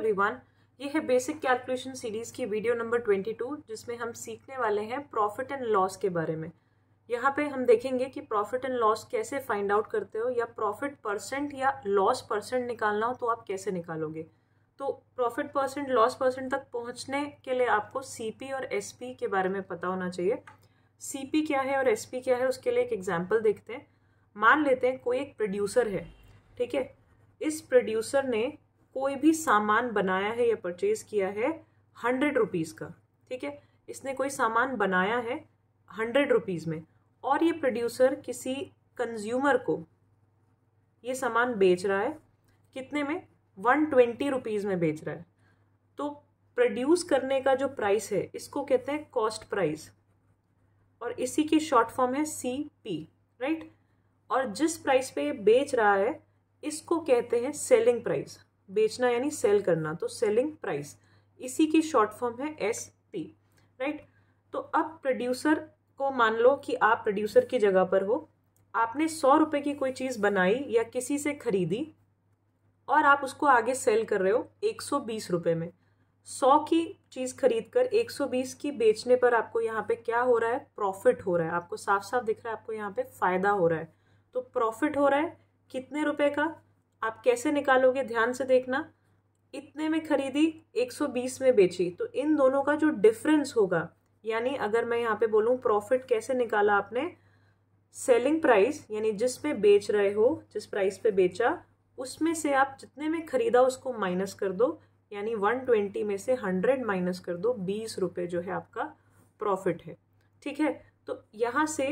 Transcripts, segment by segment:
everyone ये है basic calculation series की वीडियो नंबर ट्वेंटी टू जिसमें हम सीखने वाले हैं प्रॉफिट एंड लॉस के बारे में यहाँ पे हम देखेंगे कि प्रॉफिट एंड लॉस कैसे फाइंड आउट करते हो या प्रॉफिट परसेंट या लॉस परसेंट निकालना हो तो आप कैसे निकालोगे तो प्रॉफिट परसेंट लॉस परसेंट तक पहुँचने के लिए आपको सी और एस के बारे में पता होना चाहिए सी क्या है और एस क्या है उसके लिए एक एग्जाम्पल देखते हैं मान लेते हैं कोई एक प्रोड्यूसर है ठीक है इस प्रोड्यूसर ने कोई भी सामान बनाया है या परचेज किया है हंड्रेड रुपीज़ का ठीक है इसने कोई सामान बनाया है हंड्रेड रुपीज़ में और ये प्रोड्यूसर किसी कंज्यूमर को ये सामान बेच रहा है कितने में वन ट्वेंटी रुपीज़ में बेच रहा है तो प्रोड्यूस करने का जो प्राइस है इसको कहते हैं कॉस्ट प्राइस और इसी की शॉर्ट फॉर्म है सी पी राइट और जिस प्राइस पे ये बेच रहा है इसको कहते हैं सेलिंग प्राइस बेचना यानी सेल करना तो सेलिंग प्राइस इसी की शॉर्ट फॉर्म है एस पी राइट तो अब प्रोड्यूसर को मान लो कि आप प्रोड्यूसर की जगह पर हो आपने सौ रुपये की कोई चीज़ बनाई या किसी से खरीदी और आप उसको आगे सेल कर रहे हो एक सौ बीस रुपये में सौ की चीज़ खरीद कर एक सौ बीस की बेचने पर आपको यहाँ पे क्या हो रहा है प्रॉफिट हो रहा है आपको साफ साफ दिख रहा है आपको यहाँ पे फ़ायदा हो रहा है तो प्रॉफिट हो रहा है कितने रुपए का आप कैसे निकालोगे ध्यान से देखना इतने में खरीदी 120 में बेची तो इन दोनों का जो डिफरेंस होगा यानी अगर मैं यहाँ पे बोलूँ प्रॉफिट कैसे निकाला आपने सेलिंग प्राइस यानी जिसमें बेच रहे हो जिस प्राइस पे बेचा उसमें से आप जितने में ख़रीदा उसको माइनस कर दो यानी वन ट्वेंटी में से हंड्रेड माइनस कर दो बीस रुपये जो है आपका प्रॉफिट है ठीक है तो यहाँ से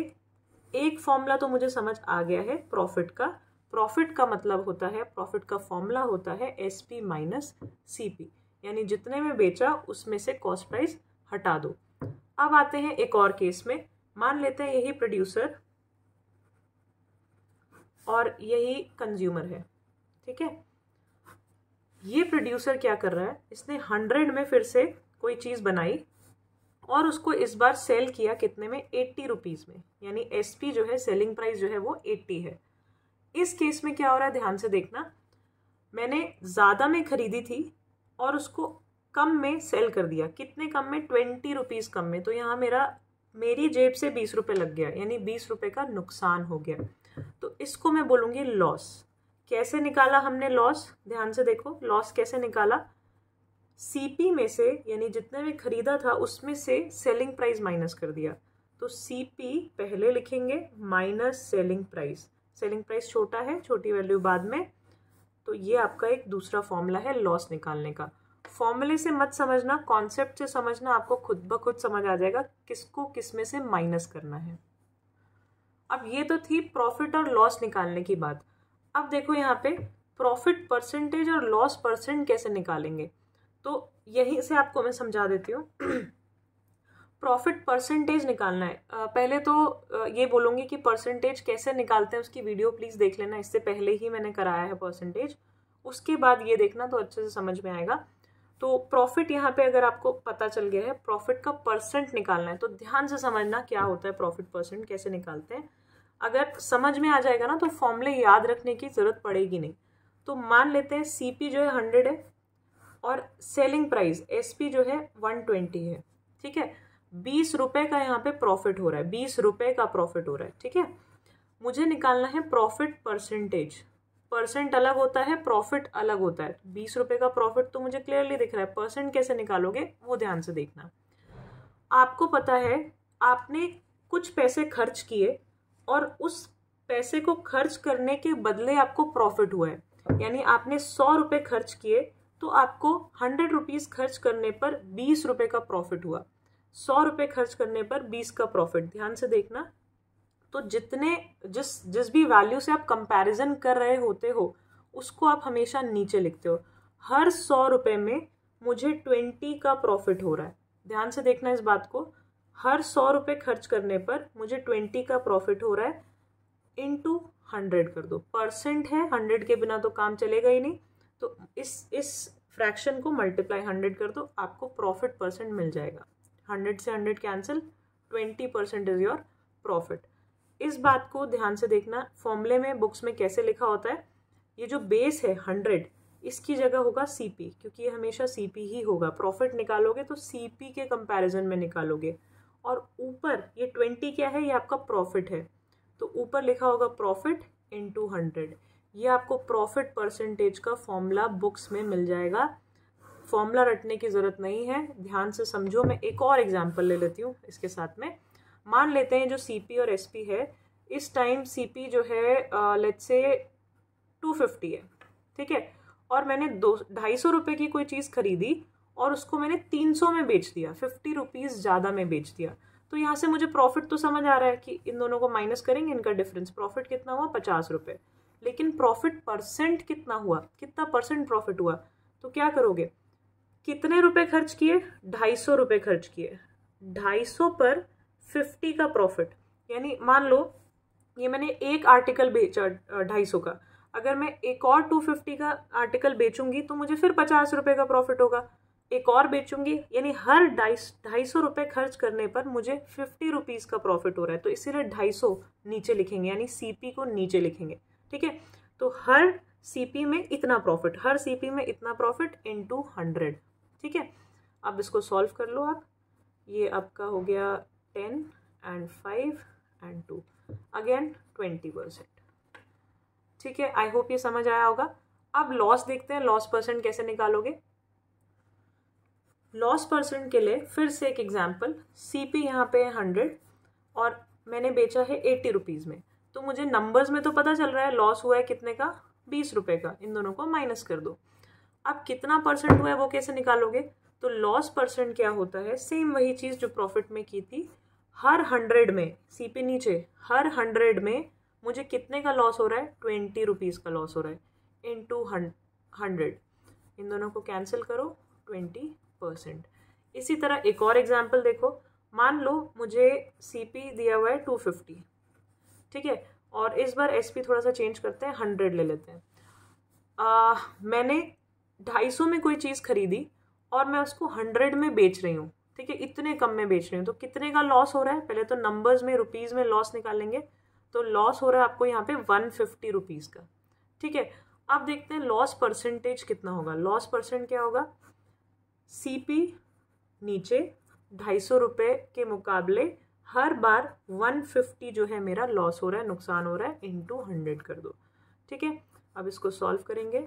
एक फॉर्मूला तो मुझे समझ आ गया है प्रॉफिट का प्रॉफिट का मतलब होता है प्रॉफिट का फॉर्मूला होता है S P minus C P यानी जितने में बेचा उसमें से कॉस्ट प्राइस हटा दो अब आते हैं एक और केस में मान लेते हैं यही प्रोड्यूसर और यही कंज्यूमर है ठीक है ये प्रोड्यूसर क्या कर रहा है इसने हंड्रेड में फिर से कोई चीज़ बनाई और उसको इस बार सेल किया कितने में एट्टी रुपीज़ में यानी एसपी जो है सेलिंग प्राइस जो है वो एट्टी है इस केस में क्या हो रहा है ध्यान से देखना मैंने ज़्यादा में खरीदी थी और उसको कम में सेल कर दिया कितने कम में ट्वेंटी रुपीज़ कम में तो यहाँ मेरा मेरी जेब से बीस रुपये लग गया यानी बीस रुपये का नुकसान हो गया तो इसको मैं बोलूँगी लॉस कैसे निकाला हमने लॉस ध्यान से देखो लॉस कैसे निकाला सीपी में से यानी जितने में खरीदा था उसमें से सेलिंग प्राइस माइनस कर दिया तो सीपी पहले लिखेंगे minus selling price selling price छोटा है छोटी वैल्यू बाद में तो ये आपका एक दूसरा फॉर्मूला है लॉस निकालने का फॉर्मूले से मत समझना कॉन्सेप्ट से समझना आपको खुद ब खुद समझ आ जाएगा किसको किस में से माइनस करना है अब ये तो थी प्रॉफिट और लॉस निकालने की बात अब देखो यहाँ पे प्रॉफिट परसेंटेज और लॉस परसेंट कैसे निकालेंगे तो यहीं से आपको मैं समझा देती हूँ प्रॉफिट परसेंटेज निकालना है पहले तो ये बोलूँगी कि परसेंटेज कैसे निकालते हैं उसकी वीडियो प्लीज़ देख लेना इससे पहले ही मैंने कराया है परसेंटेज उसके बाद ये देखना तो अच्छे से समझ में आएगा तो प्रॉफिट यहाँ पे अगर आपको पता चल गया है प्रॉफिट का परसेंट निकालना है तो ध्यान से समझना क्या होता है प्रॉफिट परसेंट कैसे निकालते हैं अगर समझ में आ जाएगा ना तो फॉर्मूले याद रखने की ज़रूरत पड़ेगी नहीं तो मान लेते हैं सी जो है हंड्रेड है और सेलिंग प्राइस एस जो है वन है ठीक है बीस रुपए का यहाँ पे प्रॉफिट हो रहा है बीस रुपए का प्रॉफिट हो रहा है ठीक है मुझे निकालना है प्रॉफिट परसेंटेज परसेंट अलग होता है प्रॉफिट अलग होता है बीस रुपए का प्रॉफिट तो मुझे क्लियरली दिख रहा है परसेंट कैसे निकालोगे वो ध्यान से देखना आपको पता है आपने कुछ पैसे खर्च किए और उस पैसे को खर्च करने के बदले आपको प्रॉफिट हुआ है यानी आपने सौ रुपये खर्च किए तो आपको हंड्रेड रुपीज़ खर्च करने पर बीस रुपये का प्रॉफिट हुआ सौ रुपये खर्च करने पर बीस का प्रॉफिट ध्यान से देखना तो जितने जिस जिस भी वैल्यू से आप कंपैरिजन कर रहे होते हो उसको आप हमेशा नीचे लिखते हो हर सौ रुपये में मुझे ट्वेंटी का प्रॉफिट हो रहा है ध्यान से देखना इस बात को हर सौ रुपये खर्च करने पर मुझे ट्वेंटी का प्रॉफिट हो रहा है इन टू हंड्रेड कर दो परसेंट है हंड्रेड के बिना तो काम चलेगा ही नहीं तो इस इस फ्रैक्शन को मल्टीप्लाई हंड्रेड कर दो आपको प्रॉफिट परसेंट मिल जाएगा हंड्रेड से hundred cancel twenty percent is your profit इस बात को ध्यान से देखना फॉर्मूले में बुक्स में कैसे लिखा होता है ये जो बेस है हंड्रेड इसकी जगह होगा सीपी क्योंकि ये हमेशा सीपी ही होगा प्रॉफिट निकालोगे तो सीपी के कंपैरिजन में निकालोगे और ऊपर ये ट्वेंटी क्या है ये आपका प्रॉफिट है तो ऊपर लिखा होगा प्रॉफिट इन टू हंड्रेड ये आपको प्रॉफिट परसेंटेज का फॉर्मूला बुक्स में मिल जाएगा फॉर्मूला रटने की ज़रूरत नहीं है ध्यान से समझो मैं एक और एग्जाम्पल ले लेती हूँ इसके साथ में मान लेते हैं जो सी और एस है इस टाइम सी जो है लेट्स से टू फिफ्टी है ठीक है और मैंने दो ढाई सौ रुपये की कोई चीज़ खरीदी और उसको मैंने तीन सौ में बेच दिया फिफ्टी रुपीज़ ज़्यादा में बेच दिया तो यहाँ से मुझे प्रॉफिट तो समझ आ रहा है कि इन दोनों को माइनस करेंगे इनका डिफरेंस प्रॉफिट कितना हुआ पचास रुपये लेकिन प्रॉफिट परसेंट कितना हुआ कितना परसेंट प्रॉफिट हुआ तो क्या करोगे कितने रुपए खर्च किए ढाई सौ रुपये खर्च किए ढाई सौ पर फिफ्टी का प्रॉफिट यानी मान लो ये मैंने एक आर्टिकल बेचा ढाई सौ का अगर मैं एक और टू फिफ्टी का आर्टिकल बेचूंगी तो मुझे फिर पचास रुपये का प्रॉफिट होगा एक और बेचूंगी यानी हर ढाई ढाई सौ रुपये खर्च करने पर मुझे फिफ्टी रुपीज़ का प्रॉफिट हो रहा है तो इसीलिए ढाई सौ नीचे लिखेंगे यानी सीपी को नीचे लिखेंगे ठीक है तो हर सीपी में इतना प्रॉफिट हर सीपी में इतना प्रॉफिट इन टू हंड्रेड ठीक है अब इसको सॉल्व कर लो आप ये आपका हो गया ten and five and two again twenty percent ठीक है आई होप ये समझ आया होगा अब लॉस देखते हैं लॉस परसेंट कैसे निकालोगे लॉस परसेंट के लिए फिर से एक एग्जाम्पल सी पी यहाँ पे है हंड्रेड और मैंने बेचा है एट्टी रुपीज़ में तो मुझे नंबर्स में तो पता चल रहा है लॉस हुआ है कितने का बीस रुपये का इन दोनों को माइनस कर दो आप कितना परसेंट हुआ है वो कैसे निकालोगे तो लॉस परसेंट क्या होता है सेम वही चीज़ जो प्रॉफिट में की थी हर हंड्रेड में सीपी नीचे हर हंड्रेड में मुझे कितने का लॉस हो रहा है ट्वेंटी रुपीज़ का लॉस हो रहा है इन टू हंड्रेड इन दोनों को कैंसिल करो ट्वेंटी परसेंट इसी तरह एक और एग्जाम्पल देखो मान लो मुझे सीपी दिया हुआ है टू फिफ्टी ठीक है और इस बार एसपी थोड़ा सा चेंज करते हैं हंड्रेड ले लेते हैं आ, मैंने ढाई सौ में कोई चीज़ खरीदी और मैं उसको हंड्रेड में बेच रही हूँ ठीक है इतने कम में बेच रही हूँ तो कितने का लॉस हो रहा है पहले तो नंबर्स में रुपीज़ में लॉस निकालेंगे तो लॉस हो रहा है आपको यहाँ पे वन फिफ्टी रुपीज़ का ठीक है अब देखते हैं लॉस परसेंटेज कितना होगा लॉस परसेंट क्या होगा सी पी नीचे ढाई सौ रुपये के मुकाबले हर बार वन फिफ्टी जो है मेरा लॉस हो रहा है नुकसान हो रहा है इन टू हंड्रेड कर दो ठीक है अब इसको सॉल्व करेंगे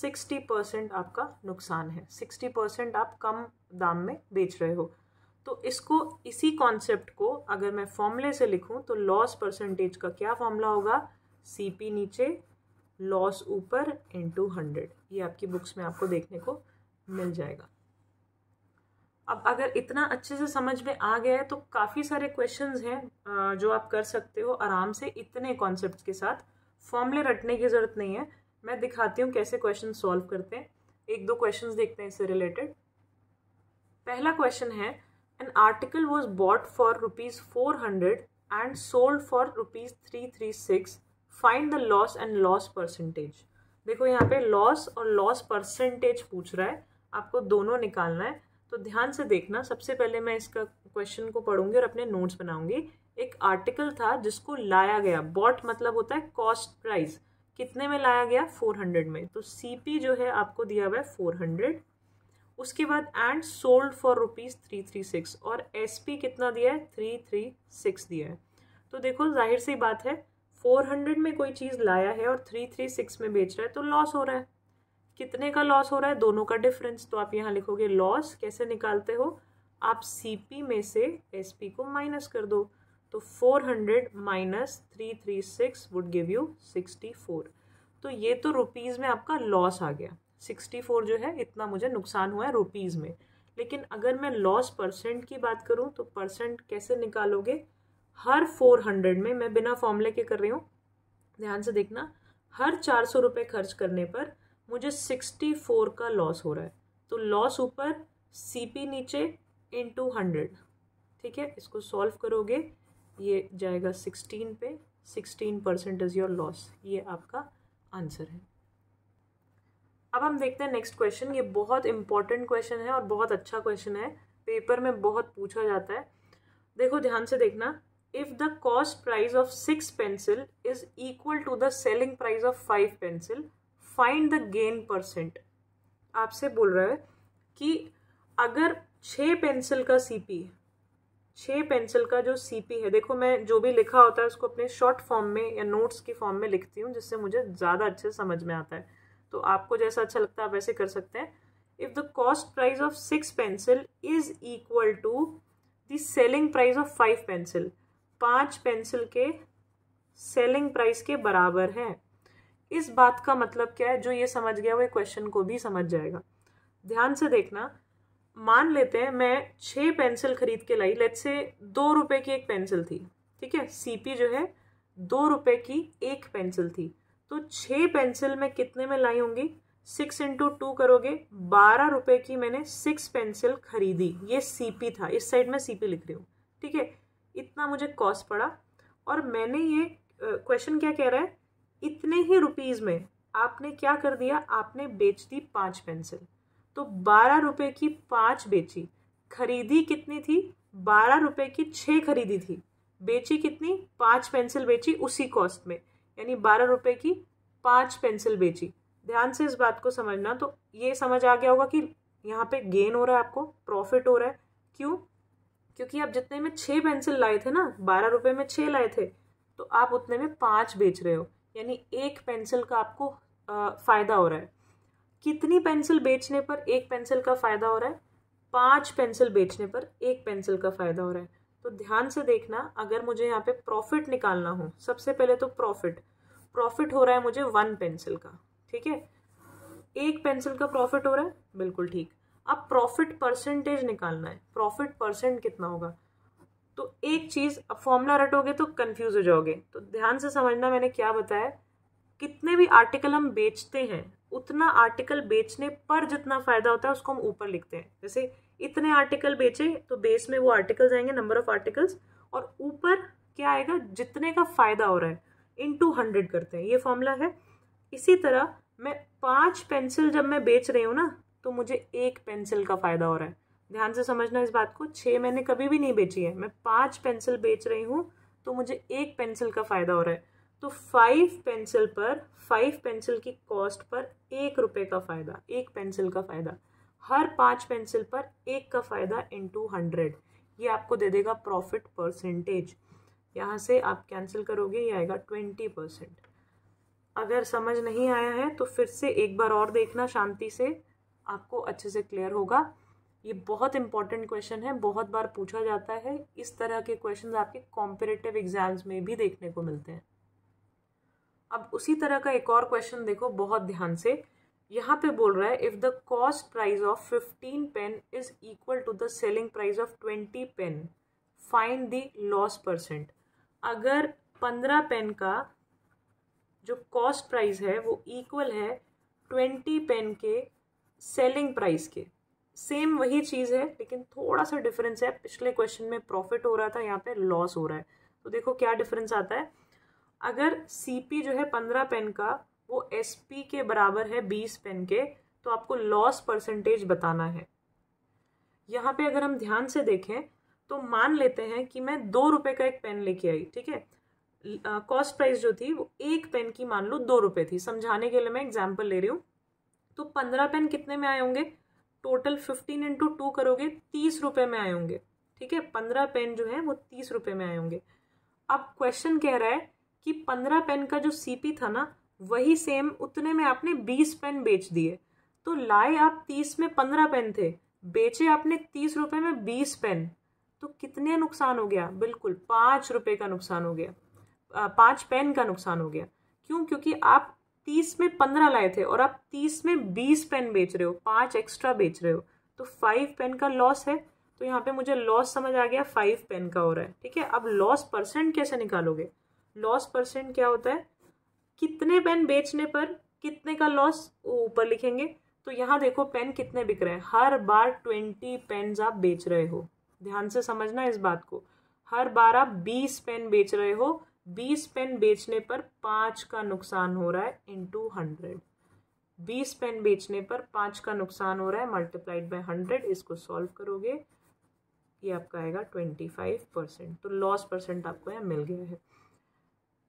सिक्सटी परसेंट आपका नुकसान है सिक्सटी परसेंट आप कम दाम में बेच रहे हो तो इसको इसी कॉन्सेप्ट को अगर मैं फॉर्मूले से लिखूं तो लॉस परसेंटेज का क्या फॉर्मूला होगा सी पी नीचे लॉस ऊपर टू हंड्रेड ये आपकी बुक्स में आपको देखने को मिल जाएगा अब अगर इतना अच्छे से समझ में आ गया है तो काफ़ी सारे क्वेश्चंस हैं जो आप कर सकते हो आराम से इतने कॉन्सेप्ट के साथ फॉर्मूले रटने की ज़रूरत नहीं है मैं दिखाती हूँ कैसे क्वेश्चन सॉल्व करते हैं एक दो क्वेश्चंस देखते हैं इससे रिलेटेड पहला क्वेश्चन है an article was bought for rupees four hundred and sold for rupees three three six find the loss and loss percentage देखो यहाँ पे लॉस और लॉस परसेंटेज पूछ रहा है आपको दोनों निकालना है तो ध्यान से देखना सबसे पहले मैं इसका क्वेश्चन को पढ़ूंगी और अपने नोट्स बनाऊंगी एक आर्टिकल था जिसको लाया गया बॉट मतलब होता है कॉस्ट प्राइस कितने में लाया गया 400 में तो सी जो है आपको दिया हुआ है 400 उसके बाद and sold for rupees three three six और एस कितना दिया है थ्री थ्री सिक्स दिया है तो देखो जाहिर सी बात है फोर हंड्रेड में कोई चीज़ लाया है और थ्री थ्री सिक्स में बेच रहा है तो लॉस हो रहा है कितने का लॉस हो रहा है दोनों का डिफरेंस तो आप यहाँ लिखोगे लॉस कैसे निकालते हो आप सी में से एस को माइनस कर दो तो 400 hundred minus three three six would give you 64 तो ये तो रुपीज़ में आपका लॉस आ गया 64 जो है इतना मुझे नुकसान हुआ है रुपीज़ में लेकिन अगर मैं लॉस परसेंट की बात करूँ तो परसेंट कैसे निकालोगे हर 400 में मैं बिना फॉर्मूले के कर रही हूँ ध्यान से देखना हर चार सौ रुपये खर्च करने पर मुझे सिक्सटी फोर का लॉस हो रहा है तो लॉस ऊपर सी पी नीचे इन टू हंड्रेड ठीक है इसको सॉल्व करोगे ये जाएगा सिक्सटीन पे sixteen percent is your loss ये आपका आंसर है अब हम देखते हैं नेक्स्ट क्वेश्चन ये बहुत इंपॉर्टेंट क्वेश्चन है और बहुत अच्छा क्वेश्चन है पेपर में बहुत पूछा जाता है देखो ध्यान से देखना if the cost price of six pencil is equal to the selling price of five pencil find the gain percent आपसे बोल रहा है कि अगर छः पेंसिल का सीपी छः पेंसिल का जो सी है देखो मैं जो भी लिखा होता है उसको अपने शॉर्ट फॉर्म में या नोट्स की फॉर्म में लिखती हूँ जिससे मुझे ज़्यादा अच्छे समझ में आता है तो आपको जैसा अच्छा लगता है आप वैसे कर सकते हैं if the cost price of six pencil is equal to the selling price of five pencil पाँच पेंसिल के सेलिंग प्राइस के बराबर है इस बात का मतलब क्या है जो ये समझ गया वो क्वेश्चन को भी समझ जाएगा ध्यान से देखना मान लेते हैं मैं छः पेंसिल खरीद के लाई लेट से दो रुपए की एक पेंसिल थी ठीक है सीपी जो है दो रुपए की एक पेंसिल थी तो छः पेंसिल मैं कितने में लाई होंगी सिक्स इंटू टू करोगे बारह रुपए की मैंने सिक्स पेंसिल खरीदी ये सीपी था इस साइड में सीपी लिख रही हूँ ठीक है इतना मुझे कॉस्ट पड़ा और मैंने ये क्वेश्चन क्या कह रहा है इतने ही रुपीज़ में आपने क्या कर दिया आपने बेच दी पाँच पेंसिल तो बारह रुपये की पाँच बेची खरीदी कितनी थी बारह रुपये की छः खरीदी थी बेची कितनी पाँच पेंसिल बेची उसी कॉस्ट में यानी बारह रुपये की पाँच पेंसिल बेची ध्यान से इस बात को समझना तो ये समझ आ गया होगा कि यहाँ पे गेन हो रहा है आपको प्रॉफिट हो रहा है क्यों क्योंकि आप जितने में छः पेंसिल लाए थे ना बारह रुपये में छः लाए थे तो आप उतने में पाँच बेच रहे हो यानी एक पेंसिल का आपको फ़ायदा हो रहा है कितनी पेंसिल बेचने पर एक पेंसिल का फ़ायदा हो रहा है पांच पेंसिल बेचने पर एक पेंसिल का फ़ायदा हो रहा है तो ध्यान से देखना अगर मुझे यहाँ पे प्रॉफिट निकालना हो सबसे पहले तो प्रॉफिट प्रॉफिट हो रहा है मुझे वन पेंसिल का ठीक है एक पेंसिल का प्रॉफिट हो रहा है बिल्कुल ठीक अब प्रॉफिट परसेंटेज निकालना है प्रॉफिट परसेंट कितना होगा तो एक चीज़ अब फॉर्मूला रटोगे तो कंफ्यूज हो जाओगे तो ध्यान से समझना मैंने क्या बताया कितने भी आर्टिकल हम बेचते हैं उतना आर्टिकल बेचने पर जितना फायदा होता है उसको हम ऊपर लिखते हैं जैसे इतने आर्टिकल बेचे तो बेस में वो आर्टिकल्स आएंगे नंबर ऑफ आर्टिकल्स और ऊपर क्या आएगा जितने का फायदा हो रहा है इन टू हंड्रेड करते हैं ये फॉर्मूला है इसी तरह मैं पाँच पेंसिल जब मैं बेच रही हूँ ना तो मुझे एक पेंसिल का फ़ायदा हो रहा है ध्यान से समझना इस बात को छः मैंने कभी भी नहीं बेची है मैं पाँच पेंसिल बेच रही हूँ तो मुझे एक पेंसिल का फ़ायदा हो रहा है तो फाइव पेंसिल पर फाइव पेंसिल की कॉस्ट पर एक रुपये का फ़ायदा एक पेंसिल का फ़ायदा हर पाँच पेंसिल पर एक का फ़ायदा इंटू हंड्रेड ये आपको दे देगा प्रॉफिट परसेंटेज यहाँ से आप कैंसिल करोगे ये आएगा ट्वेंटी परसेंट अगर समझ नहीं आया है तो फिर से एक बार और देखना शांति से आपको अच्छे से क्लियर होगा ये बहुत इंपॉर्टेंट क्वेश्चन है बहुत बार पूछा जाता है इस तरह के क्वेश्चन आपके कॉम्पिटेटिव एग्जाम्स में भी देखने को मिलते हैं अब उसी तरह का एक और क्वेश्चन देखो बहुत ध्यान से यहाँ पे बोल रहा है if the cost price of fifteen pen is equal to the selling price of twenty pen find the loss percent अगर पंद्रह पेन का जो कॉस्ट प्राइस है वो इक्वल है ट्वेंटी पेन के सेलिंग प्राइस के सेम वही चीज़ है लेकिन थोड़ा सा डिफरेंस है पिछले क्वेश्चन में प्रॉफिट हो रहा था यहाँ पे लॉस हो रहा है तो देखो क्या डिफरेंस आता है अगर सीपी जो है पंद्रह पेन का वो एसपी के बराबर है बीस पेन के तो आपको लॉस परसेंटेज बताना है यहाँ पे अगर हम ध्यान से देखें तो मान लेते हैं कि मैं दो रुपये का एक पेन लेके आई ठीक है कॉस्ट प्राइस जो थी वो एक पेन की मान लो दो रुपये थी समझाने के लिए मैं एग्जाम्पल ले रही हूँ तो पंद्रह पेन कितने में आए होंगे टोटल फिफ्टीन इंटू टू करोगे तीस रुपये में आए होंगे ठीक है पंद्रह पेन जो है वो तीस रुपये में आए होंगे अब क्वेश्चन कह रहा है कि पंद्रह पेन का जो सीपी था ना वही सेम उतने में आपने बीस पेन बेच दिए तो लाए आप तीस में पंद्रह पेन थे बेचे आपने तीस रुपये में बीस पेन तो कितने नुकसान हो गया बिल्कुल पाँच रुपये का नुकसान हो गया पाँच पेन का नुकसान हो गया क्यों क्योंकि आप तीस में पंद्रह लाए थे और आप तीस में बीस पेन बेच रहे हो पाँच एक्स्ट्रा बेच रहे हो तो फाइव पेन का लॉस है तो यहाँ पे मुझे लॉस समझ आ गया फाइव पेन का हो रहा है ठीक है अब लॉस परसेंट कैसे निकालोगे लॉस परसेंट क्या होता है कितने पेन बेचने पर कितने का लॉस ऊपर लिखेंगे तो यहाँ देखो पेन कितने बिक रहे हैं हर बार ट्वेंटी पेन आप बेच रहे हो ध्यान से समझना इस बात को हर बार आप बीस पेन बेच रहे हो बीस पेन बेचने पर पाँच का नुकसान हो रहा है इंटू हंड्रेड बीस पेन बेचने पर पाँच का नुकसान हो रहा है मल्टीप्लाइड बाई हंड्रेड इसको सॉल्व करोगे ये आपका आएगा ट्वेंटी फाइव परसेंट तो लॉस परसेंट आपको यहाँ मिल गया है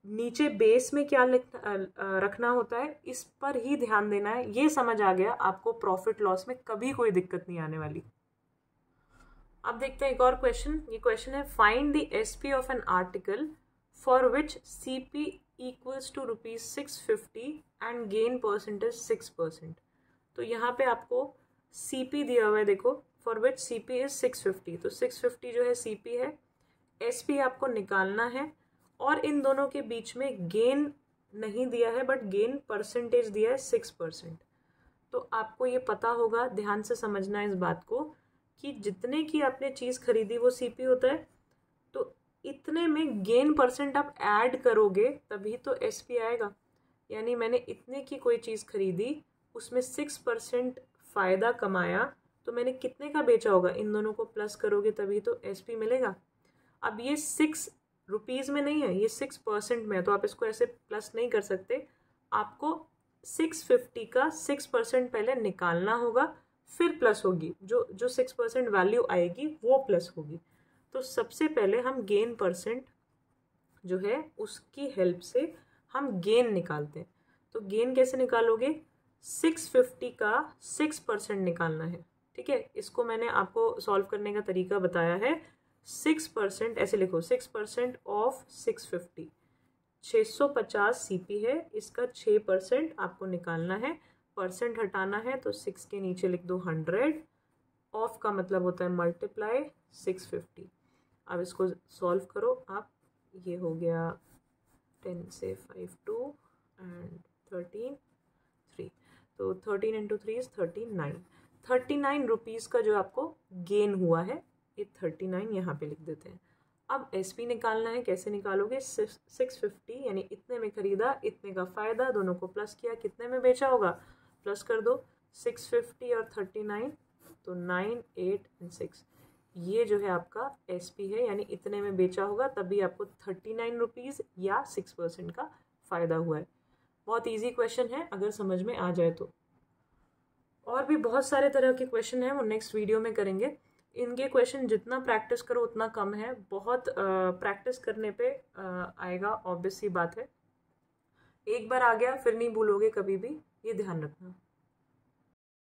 नीचे बेस में क्या रखना होता है इस पर ही ध्यान देना है ये समझ आ गया आपको प्रॉफिट लॉस में कभी कोई दिक्कत नहीं आने वाली अब देखते हैं एक और क्वेश्चन ये क्वेश्चन है find the SP of an article for which C P equals to rupees six fifty and gain percentage six percent तो यहाँ पे आपको सी पी दिया हुआ है देखो for which C P is six fifty तो सिक्स फिफ्टी जो है सी पी है एस पी आपको निकालना है और इन दोनों के बीच में गेन नहीं दिया है बट गेन परसेंटेज दिया है सिक्स परसेंट तो आपको ये पता होगा ध्यान से समझना इस बात को कि जितने की आपने चीज़ खरीदी वो सी होता है तो इतने में गेन परसेंट आप ऐड करोगे तभी तो एस आएगा यानी मैंने इतने की कोई चीज़ खरीदी उसमें सिक्स परसेंट फ़ायदा कमाया तो मैंने कितने का बेचा होगा इन दोनों को प्लस करोगे तभी तो एसपी मिलेगा अब ये सिक्स रुपीज़ में नहीं है ये सिक्स परसेंट में है तो आप इसको ऐसे प्लस नहीं कर सकते आपको सिक्स फिफ्टी का सिक्स परसेंट पहले निकालना होगा फिर प्लस होगी जो जो सिक्स परसेंट वैल्यू आएगी वो प्लस होगी तो सबसे पहले हम गेन परसेंट जो है उसकी हेल्प से हम गेन निकालते हैं तो गेन कैसे निकालोगे सिक्स फिफ्टी का सिक्स परसेंट निकालना है ठीक है इसको मैंने आपको सॉल्व करने का तरीका बताया है सिक्स परसेंट ऐसे लिखो six percent of six fifty छः सौ पचास सी पी है इसका छः परसेंट आपको निकालना है परसेंट हटाना है तो सिक्स के नीचे लिख दो हंड्रेड ऑफ का मतलब होता है मल्टीप्लाई सिक्स फिफ्टी अब इसको सॉल्व करो आप ये हो गया टेन से five two and thirteen three तो thirteen into three is thirty nine thirty nine rupees का जो आपको गेन हुआ है ये थर्टी नाइन यहाँ पर लिख देते हैं अब एस पी निकालना है कैसे निकालोगे सिक्स फिफ्टी यानी इतने में ख़रीदा इतने का फ़ायदा दोनों को प्लस किया कितने में बेचा होगा प्लस कर दो सिक्स फिफ्टी और थर्टी नाइन तो नाइन एट एंड सिक्स ये जो है आपका एस पी है यानी इतने में बेचा होगा तभी आपको थर्टी नाइन रुपीज़ या सिक्स परसेंट का फ़ायदा हुआ है बहुत ईजी क्वेश्चन है अगर समझ में आ जाए तो और भी बहुत सारे तरह के क्वेश्चन हैं वो नेक्स्ट वीडियो में करेंगे इनके क्वेश्चन जितना प्रैक्टिस करो उतना कम है बहुत प्रैक्टिस करने पे आएगा ऑब्वियस ही बात है एक बार आ गया फिर नहीं भूलोगे कभी भी ये ध्यान रखना